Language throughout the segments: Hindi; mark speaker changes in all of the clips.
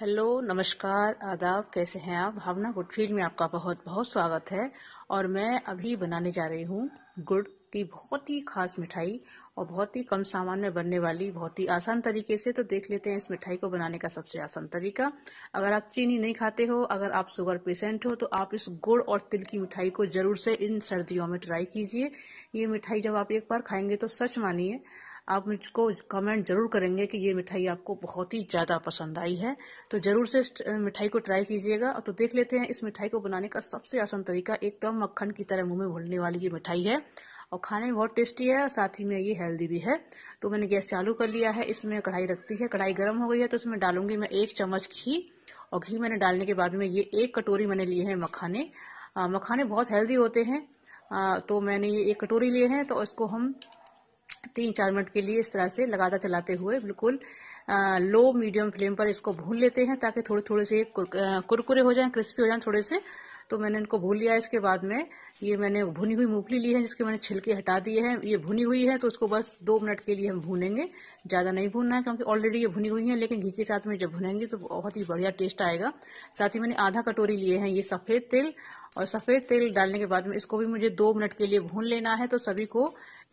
Speaker 1: हेलो नमस्कार आदाब कैसे हैं आप भावना गुड फील्ड में आपका बहुत बहुत स्वागत है और मैं अभी बनाने जा रही हूँ गुड़ की बहुत ही खास मिठाई और बहुत ही कम सामान में बनने वाली बहुत ही आसान तरीके से तो देख लेते हैं इस मिठाई को बनाने का सबसे आसान तरीका अगर आप चीनी नहीं खाते हो अगर आप शुगर पेशेंट हो तो आप इस गुड़ और तिल की मिठाई को जरूर से इन सर्दियों में ट्राई कीजिए ये मिठाई जब आप एक बार खाएंगे तो सच मानिए आप मुझको कमेंट जरूर करेंगे कि ये मिठाई आपको बहुत ही ज़्यादा पसंद आई है तो ज़रूर से इस मिठाई को ट्राई कीजिएगा और तो देख लेते हैं इस मिठाई को बनाने का सबसे आसान तरीका एकदम मक्खन की तरह मुंह में भूलने वाली ये मिठाई है और खाने में बहुत टेस्टी है और साथ ही में ये हेल्दी भी है तो मैंने गैस चालू कर लिया है इसमें कढ़ाई रखती है कढ़ाई गर्म हो गई है तो इसमें डालूंगी मैं एक चम्मच घी और घी मैंने डालने के बाद में ये एक कटोरी मैंने लिए हैं मखाने आ, मखाने बहुत हेल्दी होते हैं आ, तो मैंने ये एक कटोरी लिए हैं तो इसको हम तीन चार मिनट के लिए इस तरह से लगातार चलाते हुए बिल्कुल लो मीडियम फ्लेम पर इसको भून लेते हैं ताकि थोड़े थोड़े से कुरकुरे हो जाएं क्रिस्पी हो जाएं थोड़े से तो मैंने इनको भून लिया इसके बाद में ये मैंने भुनी हुई मूंगफली ली है जिसके मैंने छिलके हटा दिए हैं ये भुनी हुई है तो उसको बस दो मिनट के लिए हम भूनेंगे ज़्यादा नहीं भूनना है क्योंकि ऑलरेडी ये भुनी हुई है लेकिन घी के साथ में जब भुनेंगे तो बहुत ही बढ़िया टेस्ट आएगा साथ ही मैंने आधा कटोरी लिए हैं ये सफ़ेद तेल और सफ़ेद तेल डालने के बाद में इसको भी मुझे दो मिनट के लिए भून लेना है तो सभी को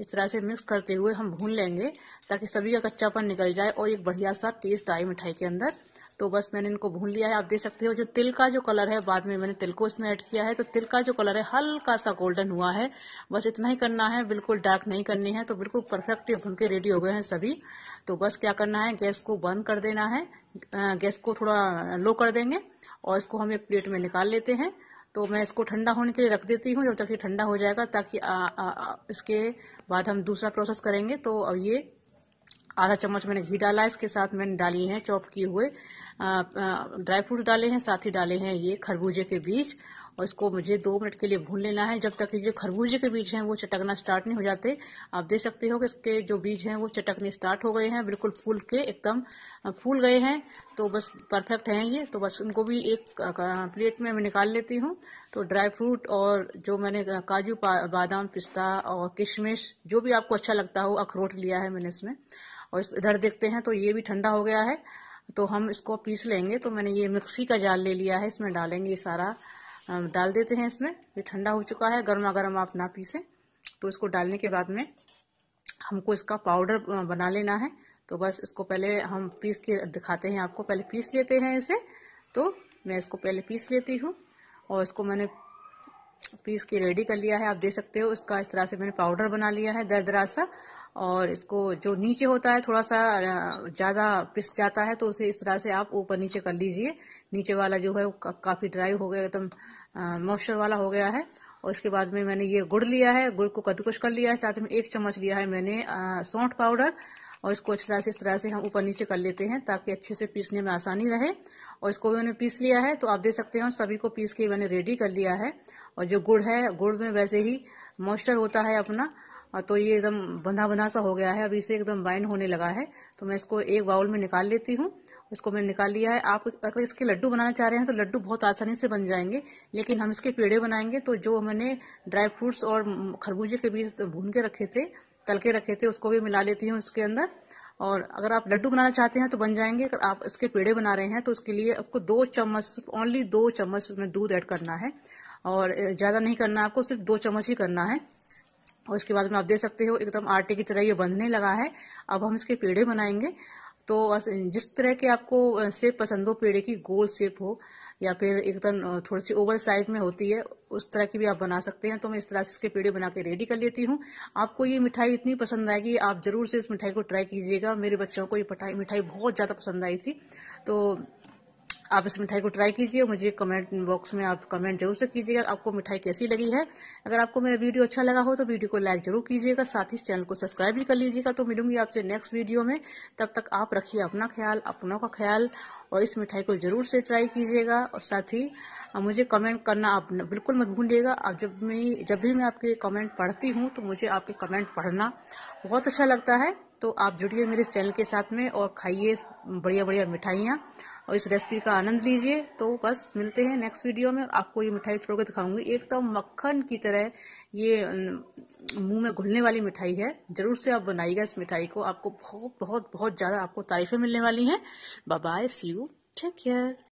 Speaker 1: इस तरह से मिक्स करते हुए हम भून लेंगे ताकि सभी का कच्चापन निकल जाए और एक बढ़िया सा टेस्ट आए मिठाई के अंदर तो बस मैंने इनको भून लिया है आप देख सकते हो जो तिल का जो कलर है बाद में मैंने तिल को इसमें ऐड किया है तो तिल का जो कलर है हल्का सा गोल्डन हुआ है बस इतना ही करना है बिल्कुल डार्क नहीं करनी है तो बिल्कुल परफेक्ट भून के रेडी हो गए हैं सभी तो बस क्या करना है गैस को बंद कर देना है गैस को थोड़ा लो कर देंगे और इसको हम एक प्लेट में निकाल लेते हैं तो मैं इसको ठंडा होने के लिए रख देती हूँ जब तक ये ठंडा हो जाएगा ताकि आ, आ, आ, इसके बाद हम दूसरा प्रोसेस करेंगे तो ये आधा चम्मच मैंने घी डाला इसके साथ मैंने डाली है चॉप किए हुए ड्राई फ्रूट डाले हैं साथ ही डाले हैं ये खरबूजे के बीज और इसको मुझे दो मिनट के लिए भून लेना है जब तक कि जो खरबूजे के बीज हैं वो चटकना स्टार्ट नहीं हो जाते आप देख सकते हो कि इसके जो बीज हैं वो चटकने स्टार्ट हो गए हैं बिल्कुल फूल के एकदम फूल गए हैं तो बस परफेक्ट हैं ये तो बस उनको भी एक प्लेट में मैं निकाल लेती हूँ तो ड्राई फ्रूट और जो मैंने काजू बादाम पिस्ता और किशमिश जो भी आपको अच्छा लगता हो अखरोट लिया है मैंने इसमें और इधर देखते हैं तो ये भी ठंडा हो गया है तो हम इसको पीस लेंगे तो मैंने ये मिक्सी का जाल ले लिया है इसमें डालेंगे सारा डाल देते हैं इसमें ये ठंडा हो चुका है गर्मा गर्म आप ना पीसें तो इसको डालने के बाद में हमको इसका पाउडर बना लेना है तो बस इसको पहले हम पीस के दिखाते हैं आपको पहले पीस लेते हैं इसे तो मैं इसको पहले पीस लेती हूँ और इसको मैंने पीस की रेडी कर लिया है आप देख सकते हो इसका इस तरह से मैंने पाउडर बना लिया है दर सा और इसको जो नीचे होता है थोड़ा सा ज़्यादा पिस जाता है तो उसे इस तरह से आप ऊपर नीचे कर लीजिए नीचे वाला जो है वो काफ़ी ड्राई हो गया एकदम मॉइस्चर वाला हो गया है और इसके बाद में मैंने ये गुड़ लिया है गुड़ को कद्दूकश कर लिया है साथ में एक चम्मच लिया है मैंने सौंठ पाउडर और इसको अच्छी तरह से इस तरह से हम ऊपर नीचे कर लेते हैं ताकि अच्छे से पीसने में आसानी रहे और इसको भी मैंने पीस लिया है तो आप देख सकते हैं सभी को पीस के मैंने रेडी कर लिया है और जो गुड़ है गुड़ में वैसे ही मॉइस्चर होता है अपना हाँ, तो ये एकदम बंधा बंधा सा हो गया है अभी इसे एकदम बाइंड होने लगा है तो मैं इसको एक बाउल में निकाल लेती हूँ इसको मैंने निकाल लिया है आप अगर इसके लड्डू बनाना चाह रहे हैं तो लड्डू बहुत आसानी से बन जाएंगे लेकिन हम इसके पेड़े बनाएंगे तो जो मैंने ड्राई फ्रूट्स और खरबूजे के बीज भून के रखे थे तल के रखे थे उसको भी मिला लेती हूँ इसके अंदर और अगर आप लड्डू बनाना चाहते हैं तो बन जाएंगे अगर आप इसके पेड़े बना रहे हैं तो उसके लिए आपको दो चम्मच ओनली दो चम्मच इसमें दूध ऐड करना है और ज़्यादा नहीं करना आपको सिर्फ दो चम्मच ही करना है और उसके बाद में आप देख सकते हो एकदम आटे की तरह ये बंधने लगा है अब हम इसके पेड़े बनाएंगे तो जिस तरह के आपको सेप पसंद हो पेड़े की गोल सेप हो या फिर एकदम थोड़ी सी ओवर साइड में होती है उस तरह की भी आप बना सकते हैं तो मैं इस तरह से इसके पेड़े बना के रेडी कर लेती हूँ आपको ये मिठाई इतनी पसंद आएगी आप जरूर से इस मिठाई को ट्राई कीजिएगा मेरे बच्चों को ये मिठाई बहुत ज़्यादा पसंद आई थी तो आप इस मिठाई को ट्राई कीजिए और मुझे कमेंट बॉक्स में आप कमेंट जरूर से कीजिएगा आपको मिठाई कैसी लगी है अगर आपको मेरा वीडियो अच्छा लगा हो तो वीडियो को लाइक जरूर कीजिएगा साथ ही चैनल को सब्सक्राइब भी कर लीजिएगा तो मिलूंगी आपसे नेक्स्ट वीडियो में तब तक आप रखिए अपना ख्याल अपनों का ख्याल और इस मिठाई को जरूर से ट्राई कीजिएगा और साथ ही मुझे कमेंट करना आप बिल्कुल मत भूलिएगा आप जब मैं जब भी मैं आपके कमेंट पढ़ती हूँ तो मुझे आपके कमेंट पढ़ना बहुत अच्छा लगता है तो आप जुड़िए मेरे इस चैनल के साथ में और खाइए बढ़िया बढ़िया मिठाइयाँ और इस रेसिपी का आनंद लीजिए तो बस मिलते हैं नेक्स्ट वीडियो में आपको ये मिठाई थोड़ा कर दिखाऊंगी एकदम तो मक्खन की तरह ये मुंह में घुलने वाली मिठाई है जरूर से आप बनाइएगा इस मिठाई को आपको बहुत बहुत बहुत ज़्यादा आपको तारीफें मिलने वाली हैं bye see you take care